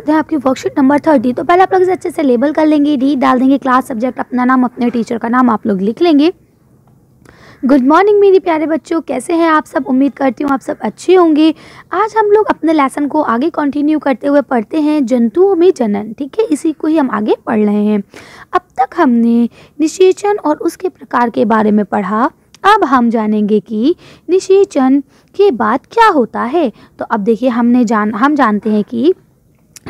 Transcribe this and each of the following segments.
करते हैं आपकी वर्कशीट नंबर थर्टी तो पहले आप लोग इसे अच्छे से लेबल कर लेंगे डी डाल देंगे क्लास सब्जेक्ट अपना नाम अपने टीचर का नाम आप लोग लिख लेंगे गुड मॉर्निंग मेरी प्यारे बच्चों कैसे हैं आप सब उम्मीद करती हूँ आप सब अच्छे होंगे आज हम लोग अपने लेसन को आगे कंटिन्यू करते हुए पढ़ते हैं जंतुओं में जनन ठीक है इसी को ही हम आगे पढ़ रहे हैं अब तक हमने निषेचन और उसके प्रकार के बारे में पढ़ा अब हम जानेंगे कि निषेचन के बाद क्या होता है तो अब देखिए हमने जान हम जानते हैं कि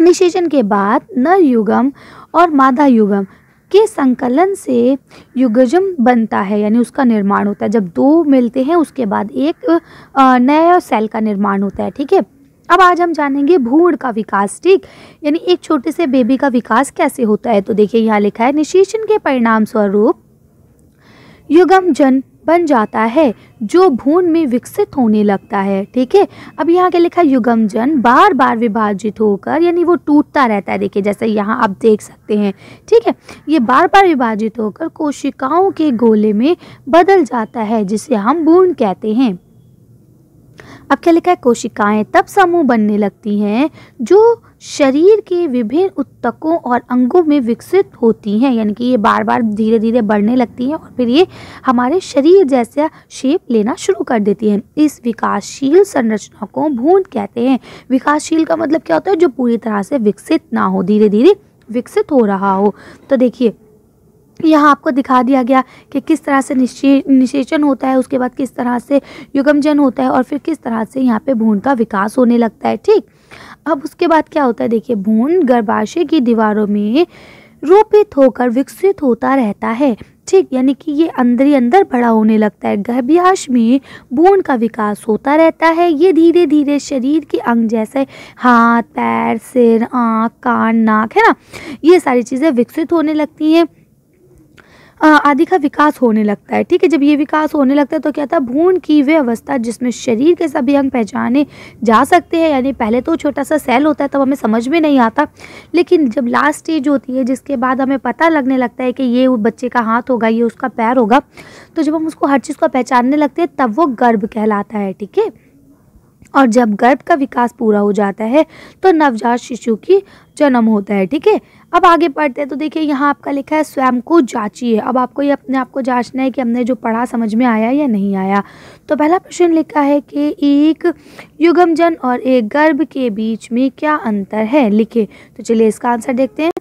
निषेचन के बाद नर युगम और मादा युगम के संकलन से युगजम बनता है यानी उसका निर्माण होता है जब दो मिलते हैं उसके बाद एक नया सेल का निर्माण होता है ठीक है अब आज हम जानेंगे भूण का विकास ठीक यानी एक छोटे से बेबी का विकास कैसे होता है तो देखिए यहाँ लिखा है निशेषण के परिणाम स्वरूप युगम जन बन जाता है जो भून में विकसित होने लगता है ठीक है अब यहाँ क्या लिखा युगमजन बार बार विभाजित होकर यानी वो टूटता रहता है देखिए जैसे यहाँ आप देख सकते हैं ठीक है ये बार बार विभाजित होकर कोशिकाओं के गोले में बदल जाता है जिसे हम भून कहते हैं अब क्या लिखा है कोशिकाएं तब समूह बनने लगती हैं जो शरीर के विभिन्न उत्तकों और अंगों में विकसित होती हैं यानी कि ये बार बार धीरे धीरे बढ़ने लगती हैं और फिर ये हमारे शरीर जैसा शेप लेना शुरू कर देती हैं इस विकासशील संरचना को भून कहते हैं विकासशील का मतलब क्या होता है जो पूरी तरह से विकसित ना हो धीरे धीरे विकसित हो रहा हो तो देखिए यहाँ आपको दिखा दिया गया कि किस तरह से निषे निषेचन होता है उसके बाद किस तरह से युगमजन होता है और फिर किस तरह से यहाँ पे भूण का विकास होने लगता है ठीक अब उसके बाद क्या होता है देखिए भूण गर्भाशय की दीवारों में रोपित होकर विकसित होता रहता है ठीक यानी कि ये अंदर ही अंदर बड़ा होने लगता है गर्भ्याश में भूण का विकास होता रहता है ये धीरे धीरे शरीर के अंग जैसे हाथ पैर सिर आँख कान नाक है ना ये सारी चीज़ें विकसित होने लगती हैं आदि का विकास होने लगता है ठीक है जब ये विकास होने लगता है तो क्या था भ्रूण की वे अवस्था जिसमें शरीर के सभी अंग पहचाने जा सकते हैं यानी पहले तो छोटा सा सेल होता है तब तो हमें समझ में नहीं आता लेकिन जब लास्ट स्टेज होती है जिसके बाद हमें पता लगने लगता है कि ये बच्चे का हाथ होगा ये उसका पैर होगा तो जब हम उसको हर चीज़ को पहचानने लगते हैं तब वो गर्भ कहलाता है ठीक है और जब गर्भ का विकास पूरा हो जाता है तो नवजात शिशु की जन्म होता है ठीक है अब आगे पढ़ते हैं तो देखिए यहाँ आपका लिखा है स्वयं को जांचिए अब आपको ये अपने आप को जांचना है कि हमने जो पढ़ा समझ में आया या नहीं आया तो पहला प्रश्न लिखा है कि एक युगमजन और एक गर्भ के बीच में क्या अंतर है लिखे तो चलिए इसका आंसर देखते हैं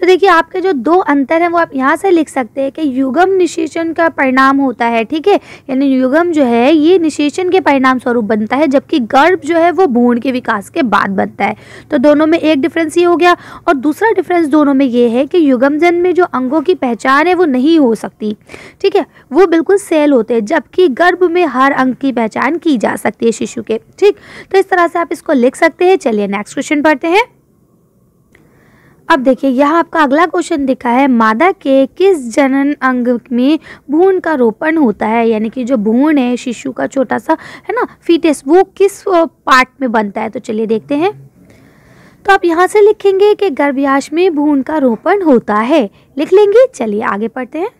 तो देखिए आपके जो दो अंतर हैं वो आप यहाँ से लिख सकते हैं कि युगम निशेषण का परिणाम होता है ठीक है यानी युगम जो है ये निषेचन के परिणाम स्वरूप बनता है जबकि गर्भ जो है वो भूण के विकास के बाद बनता है तो दोनों में एक डिफरेंस ये हो गया और दूसरा डिफरेंस दोनों में ये है कि युगमजन में जो अंगों की पहचान है वो नहीं हो सकती ठीक है वो बिल्कुल सेल होते हैं जबकि गर्भ में हर अंग की पहचान की जा सकती है शिशु के ठीक तो इस तरह से आप इसको लिख सकते हैं चलिए नेक्स्ट क्वेश्चन पढ़ते हैं अब देखिए यह आपका अगला क्वेश्चन दिखा है मादा के किस जनन अंग में भून का रोपण होता है यानी कि जो भूण है शिशु का छोटा सा है ना फीटेस वो किस पार्ट में बनता है तो चलिए देखते हैं तो आप यहाँ से लिखेंगे कि गर्भयाश में भूण का रोपण होता है लिख लेंगे चलिए आगे पढ़ते हैं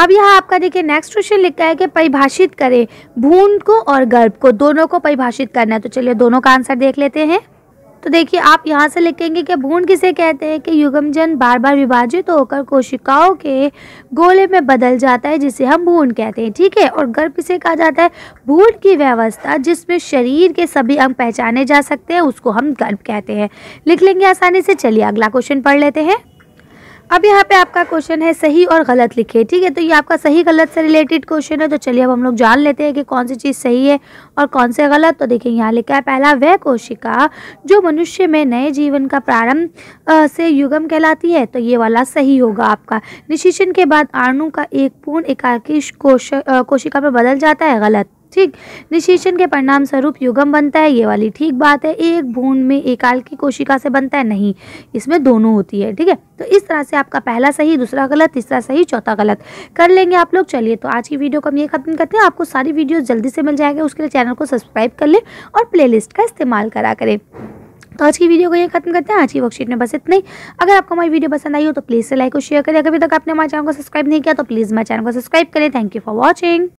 अब यहाँ आपका देखिए नेक्स्ट क्वेश्चन लिखा है कि परिभाषित करें भून को और गर्भ को दोनों को परिभाषित करना है तो चलिए दोनों का आंसर देख लेते हैं तो देखिए आप यहाँ से लिखेंगे कि भूण किसे कहते हैं कि युगमजन बार बार विभाजित होकर कोशिकाओं के गोले में बदल जाता है जिसे हम भूण कहते हैं ठीक है और गर्भ किसे कहा जाता है भूण की व्यवस्था जिसमें शरीर के सभी अंग पहचाने जा सकते हैं उसको हम गर्भ कहते हैं लिख लेंगे आसानी से चलिए अगला क्वेश्चन पढ़ लेते हैं अब यहाँ पे आपका क्वेश्चन है सही और गलत लिखे ठीक है तो ये आपका सही गलत से रिलेटेड क्वेश्चन है तो चलिए अब हम लोग जान लेते हैं कि कौन सी चीज़ सही है और कौन से गलत तो देखिए यहाँ लिखा है पहला वह कोशिका जो मनुष्य में नए जीवन का प्रारंभ से युगम कहलाती है तो ये वाला सही होगा आपका निशीचन के बाद आणु का एक पूर्ण एकाकी कोश कोशिका में बदल जाता है गलत ठीक निशेषण के परिणाम स्वरूप युगम बनता है ये वाली ठीक बात है एक भूण में एकाल की कोशिका से बनता है नहीं इसमें दोनों होती है ठीक है तो इस तरह से आपका पहला सही दूसरा गलत तीसरा सही चौथा गलत कर लेंगे आप लोग चलिए तो आज की वीडियो को हम ये खत्म करते हैं आपको सारी वीडियो जल्दी से मिल जाएगा उसके लिए चैनल को सब्सक्राइब कर लें और प्ले का इस्तेमाल करा करें तो आज की वीडियो को ये खत्म करते हैं आज की वर्कशीट में बस इतना ही अगर आपको हमारी वीडियो पसंद आई हो तो प्लीज़ से लाइक और शेयर करें अगर अभी तक आपने हमारे चैनल को सब्सक्राइब नहीं किया तो प्लीज़ हमारे चैनल को सब्सक्राइब करें थैंक यू फॉर वॉचिंग